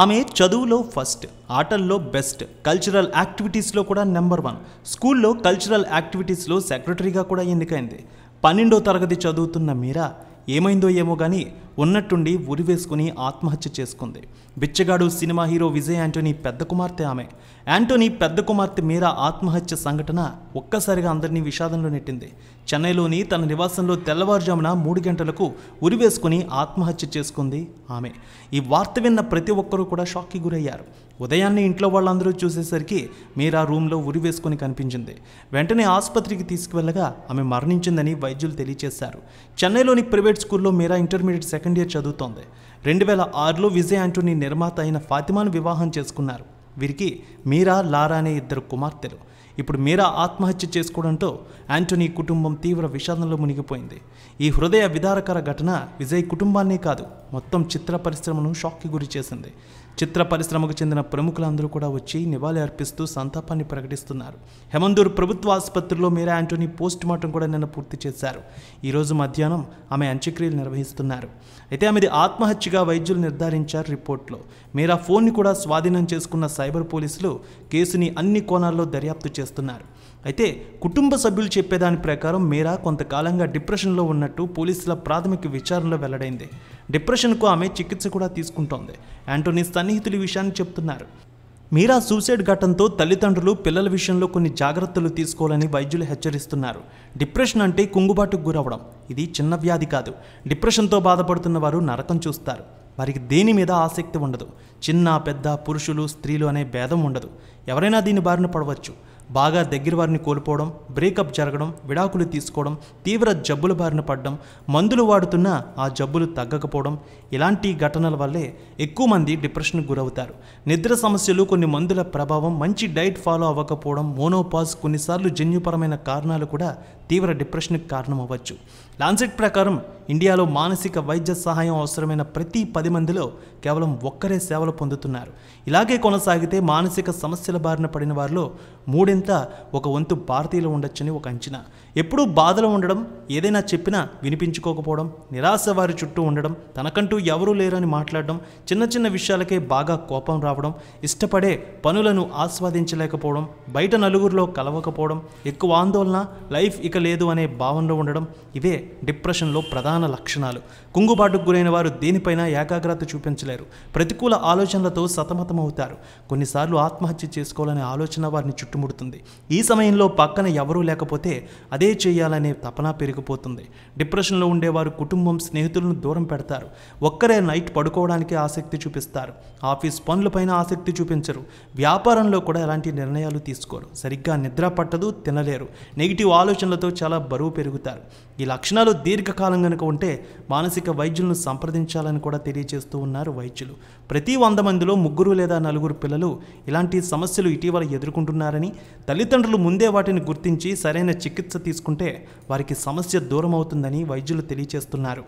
ఆమె చదువులో ఫస్ట్ ఆటల్లో బెస్ట్ కల్చరల్ యాక్టివిటీస్లో కూడా నెంబర్ వన్ స్కూల్లో కల్చరల్ యాక్టివిటీస్లో సెక్రటరీగా కూడా ఎన్నికైంది పన్నెండో తరగతి చదువుతున్న మీరా ఏమైందో ఏమో కానీ ఉన్నట్టుండి ఉరివేసుకుని ఆత్మహత్య చేసుకుంది బిచ్చగాడు సినిమా హీరో విజయ్ యాంటోనీ పెద్ద కుమార్తె ఆమె యాంటోనీ పెద్ద కుమార్తె మీరా ఆత్మహత్య సంఘటన ఒక్కసారిగా అందరినీ విషాదంలో నెట్టింది చెన్నైలోని తన నివాసంలో తెల్లవారుజామున మూడు గంటలకు ఉరివేసుకుని ఆత్మహత్య చేసుకుంది ఆమె ఈ వార్త విన్న ప్రతి ఒక్కరూ కూడా షాక్కి గురయ్యారు ఉదయాన్నే ఇంట్లో వాళ్ళందరూ చూసేసరికి మీరా రూమ్లో ఉరి వేసుకొని కనిపించింది వెంటనే ఆసుపత్రికి తీసుకువెళ్ళగా ఆమె మరణించిందని వైద్యులు తెలియజేశారు చెన్నైలోని ప్రైవేట్ స్కూల్లో Meera intermediate second second year చదువుతోంది రెండు వేల ఆరులో విజయ్ ఆంటోనీ నిర్మాత అయిన ఫాతిమాను వివాహం చేసుకున్నారు వీరికి మీరా లారా అనే ఇద్దరు కుమార్తెలు ఇప్పుడు మీరా ఆత్మహత్య చేసుకోవడంతో యాంటోనీ కుటుంబం తీవ్ర విషాదంలో మునిగిపోయింది ఈ హృదయ విదారకర ఘటన విజయ్ కుటుంబాన్నే కాదు మొత్తం చిత్ర పరిశ్రమను షాక్కి గురి చేసింది చిత్ర పరిశ్రమకు చెందిన ప్రముఖులందరూ కూడా వచ్చి నివాళి అర్పిస్తూ సంతాపాన్ని ప్రకటిస్తున్నారు హెమందూర్ ప్రభుత్వ ఆసుపత్రిలో మీరా యాంటోనీ పోస్ట్ మార్టం కూడా నిన్న పూర్తి చేశారు ఈరోజు మధ్యాహ్నం ఆమె అంత్యక్రియలు నిర్వహిస్తున్నారు అయితే ఆమెది ఆత్మహత్యగా వైద్యులు నిర్ధారించారు రిపోర్ట్లో మీరా ఫోన్ని కూడా స్వాధీనం చేసుకున్న సైబర్ పోలీసులు కేసుని అన్ని కోణాల్లో దర్యాప్తు చేస్తున్నారు అయితే కుటుంబ సభ్యులు చెప్పేదాని ప్రకారం మీరా కొంతకాలంగా డిప్రెషన్లో ఉన్నట్టు పోలీసుల ప్రాథమిక విచారణలో వెల్లడైంది డిప్రెషన్కు ఆమె చికిత్స కూడా తీసుకుంటోంది యాంటోనీ సన్నిహితులు ఈ విషయాన్ని చెప్తున్నారు మీరా సూసైడ్ ఘటనతో తల్లిదండ్రులు పిల్లల విషయంలో కొన్ని జాగ్రత్తలు తీసుకోవాలని వైద్యులు హెచ్చరిస్తున్నారు డిప్రెషన్ అంటే కుంగుబాటుకు గురవడం ఇది చిన్న వ్యాధి కాదు డిప్రెషన్తో బాధపడుతున్న వారు నరకం చూస్తారు వారికి దేని మీద ఆసక్తి ఉండదు చిన్న పెద్ద పురుషులు స్త్రీలు అనే భేదం ఉండదు ఎవరైనా దీని బారిన పడవచ్చు బాగా దగ్గర వారిని కోల్పోవడం బ్రేకప్ జరగడం విడాకులు తీసుకోవడం తీవ్ర జబ్బుల బారిన పడడం మందులు వాడుతున్నా ఆ జబ్బులు తగ్గకపోవడం ఇలాంటి ఘటనల వల్లే ఎక్కువ మంది డిప్రెషన్కు గురవుతారు నిద్ర సమస్యలు కొన్ని మందుల ప్రభావం మంచి డైట్ ఫాలో అవ్వకపోవడం మోనోపాజ్ కొన్నిసార్లు జన్యుపరమైన కారణాలు కూడా తీవ్ర డిప్రెషన్కి కారణం అవ్వచ్చు లాన్సెట్ ప్రకారం ఇండియాలో మానసిక వైద్య సహాయం అవసరమైన ప్రతి పది మందిలో కేవలం ఒక్కరే సేవలు పొందుతున్నారు ఇలాగే కొనసాగితే మానసిక సమస్యల బారిన పడిన వారిలో మూడింత ఒక వంతు భారతీయులు ఉండొచ్చని ఒక అంచనా ఎప్పుడూ బాధలో ఉండడం ఏదైనా చెప్పినా వినిపించుకోకపోవడం నిరాశ వారి చుట్టూ ఉండడం తనకంటూ ఎవరూ లేరని మాట్లాడడం చిన్న చిన్న విషయాలకే బాగా కోపం రావడం ఇష్టపడే పనులను ఆస్వాదించలేకపోవడం బయట నలుగురిలో కలవకపోవడం ఎక్కువ ఆందోళన లైఫ్ ఇక లేదు అనే భావనలో ఉండడం ఇవే డిప్రెషన్లో ప్రధాన లక్షణాలు కుంగుబాటుకు గురైన వారు దేనిపైన ఏకాగ్రత చూపించలేరు ప్రతికూల ఆలోచనలతో సతమతమవుతారు కొన్నిసార్లు ఆత్మహత్య చేసుకోవాలనే ఆలోచన వారిని చుట్టుముడుతుంది ఈ సమయంలో పక్కన ఎవరూ లేకపోతే అదే చేయాలనే తపన పెరిగిపోతుంది డిప్రెషన్లో ఉండేవారు కుటుంబం స్నేహితులను దూరం పెడతారు ఒక్కరే నైట్ పడుకోవడానికి ఆసక్తి చూపిస్తారు ఆఫీస్ పనులపైన ఆసక్తి చూపించరు వ్యాపారంలో కూడా ఎలాంటి నిర్ణయాలు తీసుకోరు సరిగ్గా నిద్ర పట్టదు తినలేరు నెగిటివ్ ఆలోచనలతో దాంతో చాలా బరువు పెరుగుతారు ఈ లక్షణాలు దీర్ఘకాలం కనుక ఉంటే మానసిక వైద్యులను సంప్రదించాలని కూడా తెలియజేస్తూ ఉన్నారు వైద్యులు ప్రతి వంద మందిలో ముగ్గురు లేదా నలుగురు పిల్లలు ఇలాంటి సమస్యలు ఇటీవల ఎదుర్కొంటున్నారని తల్లిదండ్రులు ముందే వాటిని గుర్తించి సరైన చికిత్స తీసుకుంటే వారికి సమస్య దూరం అవుతుందని వైద్యులు తెలియజేస్తున్నారు